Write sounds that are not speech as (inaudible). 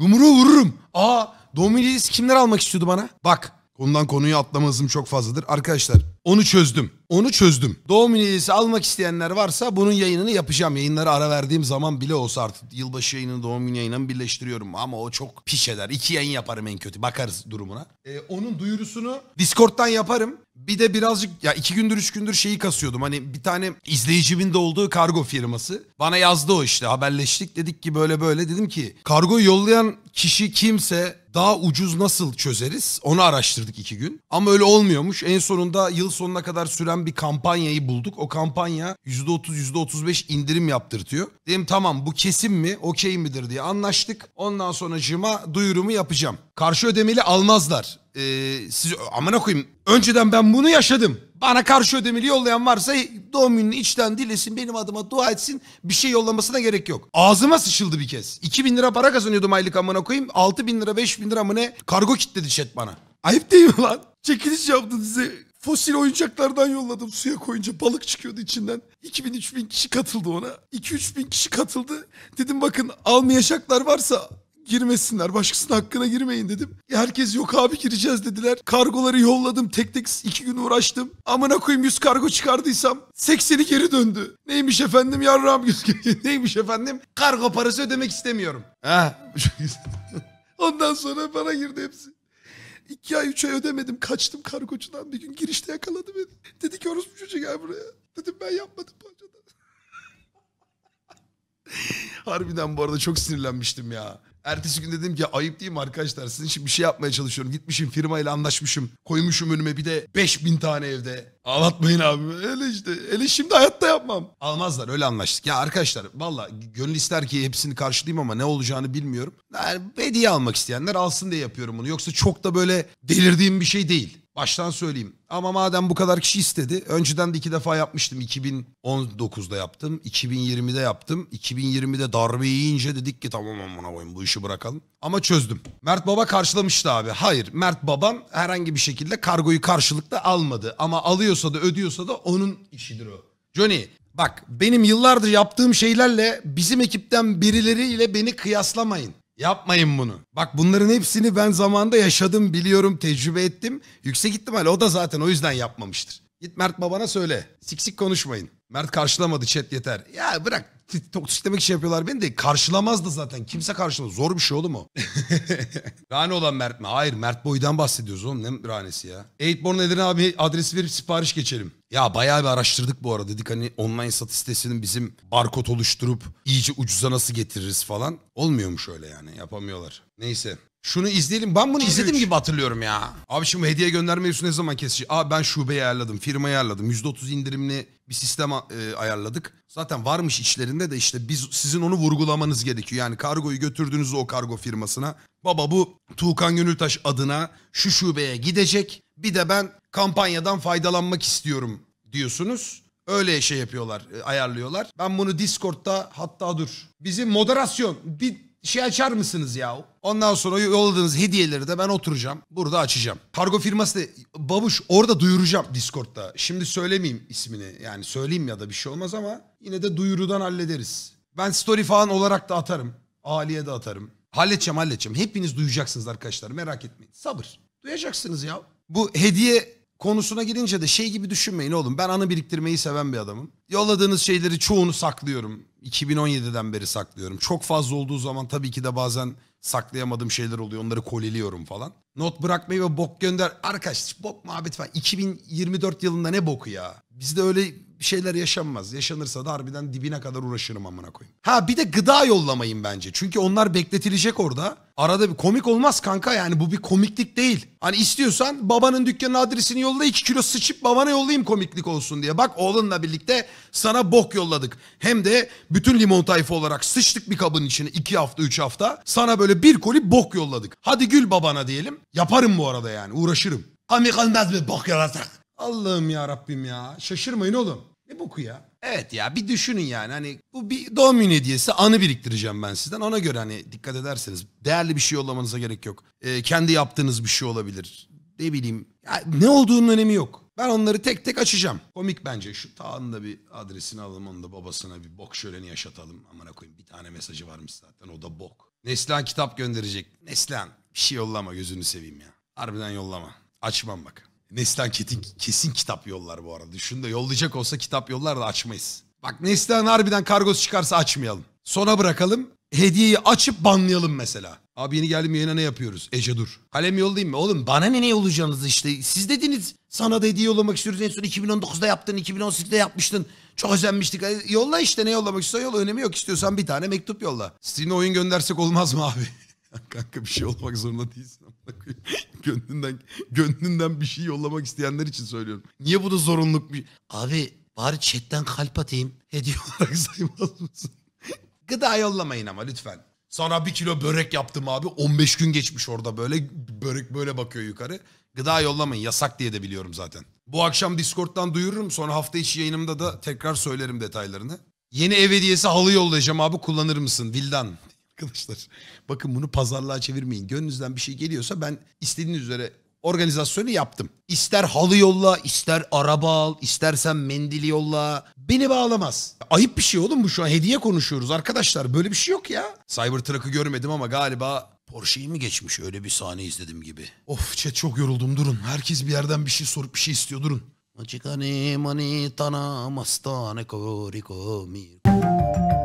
Yumruğu vururum. Aa Dominic'is kimler almak istiyordu bana? Bak konudan konuyu atlamazım çok fazladır. Arkadaşlar onu çözdüm. Onu çözdüm. Doğum hediyesi almak isteyenler varsa bunun yayınını yapacağım. Yayınları ara verdiğim zaman bile olsa artık yılbaşı yayınını doğum günü yayınını birleştiriyorum. Ama o çok piş eder. İki yayın yaparım en kötü. Bakarız durumuna. Ee, onun duyurusunu Discord'dan yaparım. Bir de birazcık ya iki gündür üç gündür şeyi kasıyordum. Hani bir tane izleyicimin de olduğu kargo firması. Bana yazdı o işte haberleştik dedik ki böyle böyle. Dedim ki kargo yollayan kişi kimse daha ucuz nasıl çözeriz onu araştırdık iki gün. Ama öyle olmuyormuş. En sonunda yıl sonuna kadar süren bir kampanyayı bulduk. O kampanya %30 %35 indirim yaptırtıyor. Dedim tamam bu kesin mi okey midir diye anlaştık. Ondan sonracığıma duyurumu yapacağım. Karşı ödemeli almazlar. Ee, siz amına koyayım. Önceden ben bunu yaşadım. Bana karşı ödemeli yollayan varsa doğum gününü içten dilesin benim adıma dua etsin bir şey yollamasına gerek yok. Ağzıma sıçıldı bir kez. 2000 lira para kazanıyordum aylık amına koyayım. 6000 lira 5000 lira mı ne kargo kitledi chat bana. Ayıp değil mi lan? Çekiliş yaptı size. Fosil oyuncaklardan yolladım suya koyunca balık çıkıyordu içinden. 2000-3000 kişi katıldı ona. 2-3 bin kişi katıldı. Dedim bakın almayacaklar varsa girmesinler başkasının hakkına girmeyin dedim. E, herkes yok abi gireceğiz dediler. Kargoları yolladım tek tek iki gün uğraştım. Amına koyayım 100 kargo çıkardıysam 80'i geri döndü. Neymiş efendim yarrağım (laughs) neymiş efendim kargo parası ödemek istemiyorum. Ha. (laughs) Ondan sonra bana girdi hepsi. İki ay üç ay ödemedim. Kaçtım kargocudan. Bir gün girişte yakaladı beni. Dedi ki orospu çocuğu gel buraya. Dedim ben yapmadım parçada. (laughs) Harbiden bu arada çok sinirlenmiştim ya. Ertesi gün dedim ki ayıp değil mi arkadaşlar? Sizin için bir şey yapmaya çalışıyorum. Gitmişim firmayla anlaşmışım. Koymuşum önüme bir de 5000 tane evde. Ağlatmayın abi. Öyle işte. Öyle şimdi hayatta yapmam. Almazlar öyle anlaştık. Ya arkadaşlar valla gönül ister ki hepsini karşılayayım ama ne olacağını bilmiyorum. Yani hediye almak isteyenler alsın diye yapıyorum bunu. Yoksa çok da böyle delirdiğim bir şey değil. Baştan söyleyeyim. Ama madem bu kadar kişi istedi. Önceden de iki defa yapmıştım. 2019'da yaptım. 2020'de yaptım. 2020'de darbe yiyince dedik ki tamam amına koyayım bu işi bırakalım. Ama çözdüm. Mert Baba karşılamıştı abi. Hayır Mert Babam herhangi bir şekilde kargoyu karşılıklı almadı. Ama alıyorsa da ödüyorsa da onun işidir o. Johnny bak benim yıllardır yaptığım şeylerle bizim ekipten birileriyle beni kıyaslamayın. Yapmayın bunu. Bak bunların hepsini ben zamanda yaşadım, biliyorum, tecrübe ettim. Yüksek ihtimal o da zaten o yüzden yapmamıştır. Git Mert babana söyle. Siksik konuşmayın. Mert karşılamadı chat yeter. Ya bırak toksitlemek için şey yapıyorlar beni de karşılamazdı zaten. Kimse karşılamaz. Zor bir şey oğlum mu? (laughs) Rane olan Mert mi? Hayır Mert Boy'dan bahsediyoruz oğlum. Ne ranesi ya? Eightborn Edirne abi adresi verip sipariş geçelim. Ya bayağı bir araştırdık bu arada. Dedik hani online satış sitesinin bizim barkod oluşturup iyice ucuza nasıl getiririz falan. Olmuyormuş öyle yani yapamıyorlar. Neyse. Şunu izleyelim. Ben bunu izledim gibi hatırlıyorum ya. Abi şimdi hediye gönderme ne zaman kesici? Abi ben şubeyi ayarladım, firmayı ayarladım. %30 indirimli bir sistem e, ayarladık. Zaten varmış içlerinde de işte biz sizin onu vurgulamanız gerekiyor. Yani kargoyu götürdüğünüzde o kargo firmasına. Baba bu Tuğkan Gönültaş adına şu şubeye gidecek. Bir de ben kampanyadan faydalanmak istiyorum diyorsunuz. Öyle şey yapıyorlar, e, ayarlıyorlar. Ben bunu Discord'da hatta dur. Bizim moderasyon bir şey açar mısınız ya? Ondan sonra yolladığınız hediyeleri de ben oturacağım. Burada açacağım. Kargo firması da babuş orada duyuracağım Discord'da. Şimdi söylemeyeyim ismini. Yani söyleyeyim ya da bir şey olmaz ama yine de duyurudan hallederiz. Ben story falan olarak da atarım. Aliye de atarım. Halledeceğim halledeceğim. Hepiniz duyacaksınız arkadaşlar merak etmeyin. Sabır. Duyacaksınız ya. Bu hediye konusuna girince de şey gibi düşünmeyin oğlum. Ben anı biriktirmeyi seven bir adamım. Yolladığınız şeyleri çoğunu saklıyorum. 2017'den beri saklıyorum. Çok fazla olduğu zaman tabii ki de bazen saklayamadığım şeyler oluyor. Onları koleliyorum falan. Not bırakmayı ve bok gönder. Arkadaş bok muhabbeti var. 2024 yılında ne boku ya? Bizde öyle bir şeyler yaşanmaz. Yaşanırsa da harbiden dibine kadar uğraşırım amına koyayım. Ha bir de gıda yollamayın bence. Çünkü onlar bekletilecek orada. Arada bir komik olmaz kanka yani bu bir komiklik değil. Hani istiyorsan babanın dükkanının adresini yolla 2 kilo sıçıp babana yollayayım komiklik olsun diye. Bak oğlunla birlikte sana bok yolladık. Hem de bütün limon tayfı olarak sıçtık bir kabın içine 2 hafta 3 hafta. Sana böyle bir koli bok yolladık. Hadi gül babana diyelim. Yaparım bu arada yani uğraşırım. Amik olmaz bok yollasak? Allah'ım ya Rabbim ya. Şaşırmayın oğlum. Ne boku ya? Evet ya bir düşünün yani hani bu bir doğum günü hediyesi anı biriktireceğim ben sizden. Ona göre hani dikkat ederseniz değerli bir şey yollamanıza gerek yok. Ee, kendi yaptığınız bir şey olabilir. Ne bileyim ya ne olduğunun önemi yok. Ben onları tek tek açacağım. Komik bence. Şu Tağ'ın da bir adresini alalım. Onu da babasına bir bok şöleni yaşatalım. Amına koyayım bir tane mesajı varmış zaten. O da bok. Neslihan kitap gönderecek. Neslihan bir şey yollama gözünü seveyim ya. Harbiden yollama. Açmam bak. Neslihan Çetin kesin kitap yollar bu arada. Düşün de yollayacak olsa kitap yollar da açmayız. Bak Neslihan harbiden kargosu çıkarsa açmayalım. Sona bırakalım. Hediyeyi açıp banlayalım mesela. Abi yeni geldim yayına ne yapıyoruz? Ece dur. Kalem yollayayım mı? Oğlum bana ne ne olacağınız işte. Siz dediniz sana da hediye yollamak istiyoruz. En son 2019'da yaptın, 2018'de yapmıştın. Çok özenmiştik. Yolla işte ne yollamak istiyorsan yolla. Önemi yok istiyorsan bir tane mektup yolla. Steam'e oyun göndersek olmaz mı abi? (laughs) (laughs) Kanka bir şey olmak zorunda değilsin. gönlünden, gönlünden bir şey yollamak isteyenler için söylüyorum. Niye bu da zorunluluk bir... Abi bari chatten kalp atayım. Hediye olarak (laughs) saymaz mısın? Gıda yollamayın ama lütfen. Sana bir kilo börek yaptım abi. 15 gün geçmiş orada böyle. Börek böyle bakıyor yukarı. Gıda yollamayın. Yasak diye de biliyorum zaten. Bu akşam Discord'dan duyururum. Sonra hafta içi yayınımda da tekrar söylerim detaylarını. Yeni ev hediyesi halı yollayacağım abi kullanır mısın? Vildan arkadaşlar. Bakın bunu pazarlığa çevirmeyin. Gönlünüzden bir şey geliyorsa ben istediğiniz üzere organizasyonu yaptım. İster halı yolla, ister araba al, istersen mendili yolla. Beni bağlamaz. Ayıp bir şey oğlum bu şu an hediye konuşuyoruz arkadaşlar. Böyle bir şey yok ya. Cybertruck'ı görmedim ama galiba Porsche'yi mi geçmiş öyle bir sahne izledim gibi. Of chat çok yoruldum durun. Herkes bir yerden bir şey sorup bir şey istiyor durun. Açık hani mani mastane koriko mir.